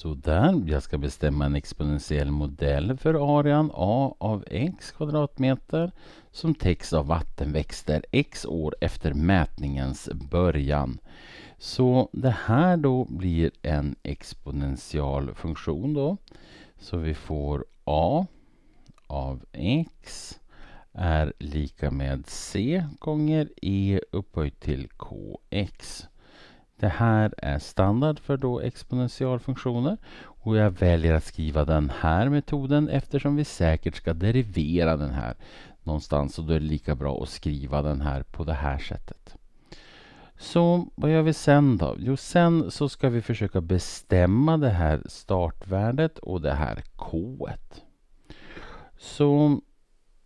Sådär, jag ska bestämma en exponentiell modell för arean A av x kvadratmeter som täcks av vattenväxter x år efter mätningens början. Så det här då blir en exponential funktion då. Så vi får A av x är lika med c gånger e upphöjt till kx. Det här är standard för då exponentialfunktioner och jag väljer att skriva den här metoden eftersom vi säkert ska derivera den här någonstans och då är det lika bra att skriva den här på det här sättet. Så vad gör vi sen då? Jo, sen så ska vi försöka bestämma det här startvärdet och det här k. -et. Så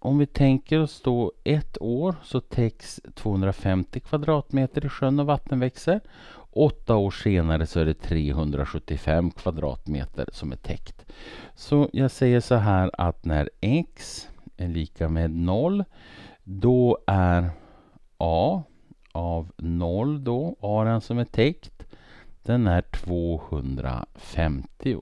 om vi tänker oss då ett år så täcks 250 kvadratmeter i sjön och vattenväxter. Åtta år senare så är det 375 kvadratmeter som är täckt. Så jag säger så här att när x är lika med 0 då är a av 0 då, aren som är täckt, den är 250.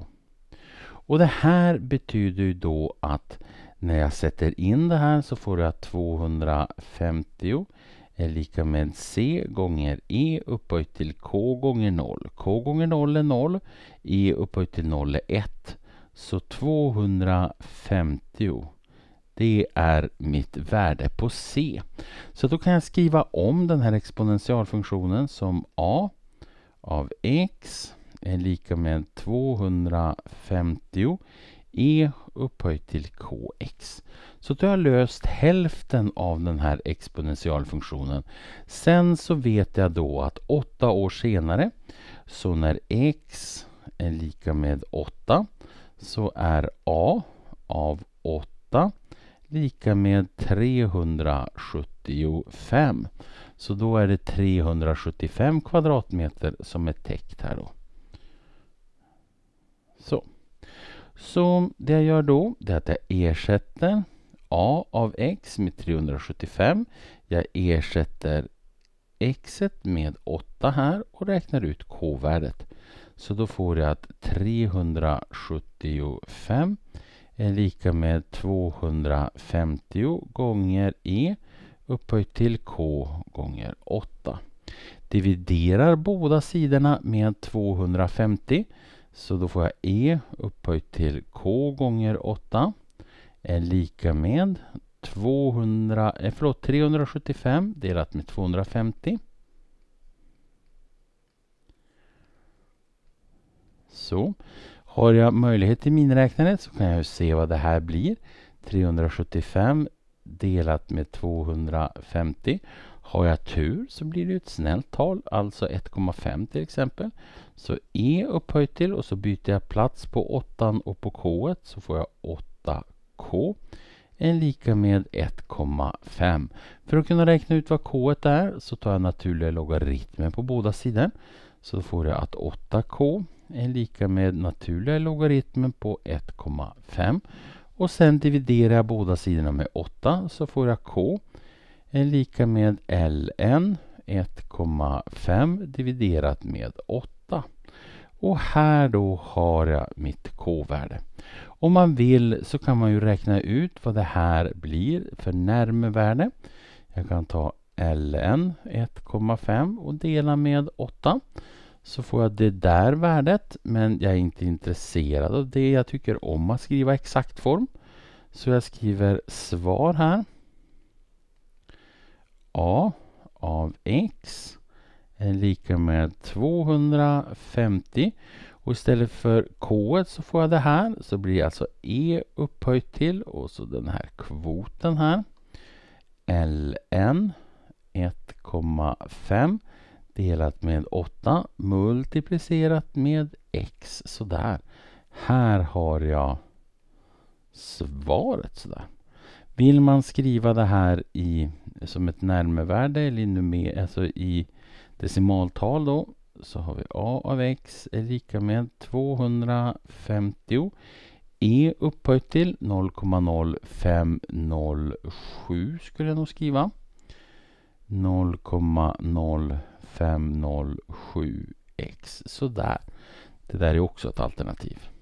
Och det här betyder ju då att när jag sätter in det här så får jag 250 är lika med C gånger E upphöjt till K gånger 0. K gånger 0 är 0. E upphöjt till 0 är 1. Så 250 det är mitt värde på C. Så då kan jag skriva om den här exponentialfunktionen som A av x är lika med 250 e upphöjt till kx. Så att du har löst hälften av den här exponentialfunktionen. Sen så vet jag då att åtta år senare, så när x är lika med 8, så är a av 8 lika med 375. Så då är det 375 kvadratmeter som är täckt här då. Så. Så det jag gör då det är att jag ersätter a av x med 375. Jag ersätter x med 8 här och räknar ut k-värdet. Så då får jag att 375 är lika med 250 gånger e upphöjt till k gånger 8. Dividerar båda sidorna med 250 så då får jag E upphöjt till K gånger 8 är lika med 200, eh, förlåt, 375 delat med 250. Så. Har jag möjlighet till miniräknare så kan jag se vad det här blir. 375 delat med 250. Har jag tur så blir det ett snällt tal, alltså 1,5 till exempel. Så E upphöjt till och så byter jag plats på 8 och på K så får jag 8K är lika med 1,5. För att kunna räkna ut vad K är så tar jag naturliga logaritmen på båda sidor. Så får jag att 8K är lika med naturliga logaritmen på 1,5. Och sen dividerar jag båda sidorna med 8 så får jag K är lika med ln 1,5 dividerat med 8. Och här då har jag mitt k-värde. Om man vill så kan man ju räkna ut vad det här blir för närmevärde. Jag kan ta ln 1,5 och dela med 8 så får jag det där värdet men jag är inte intresserad av det. Jag tycker om att skriva exakt form. Så jag skriver svar här a av x är lika med 250. Och istället för k så får jag det här. Så blir alltså e upphöjt till och så den här kvoten här. ln 1,5 delat med 8 multiplicerat med x sådär. Här har jag svaret sådär. Vill man skriva det här i, som ett närmevärde eller i, numer, alltså i decimaltal då så har vi a av x är lika med 250 e upphöjt till 0,0507 skulle jag nog skriva. 0,0507x. Sådär. Det där är också ett alternativ.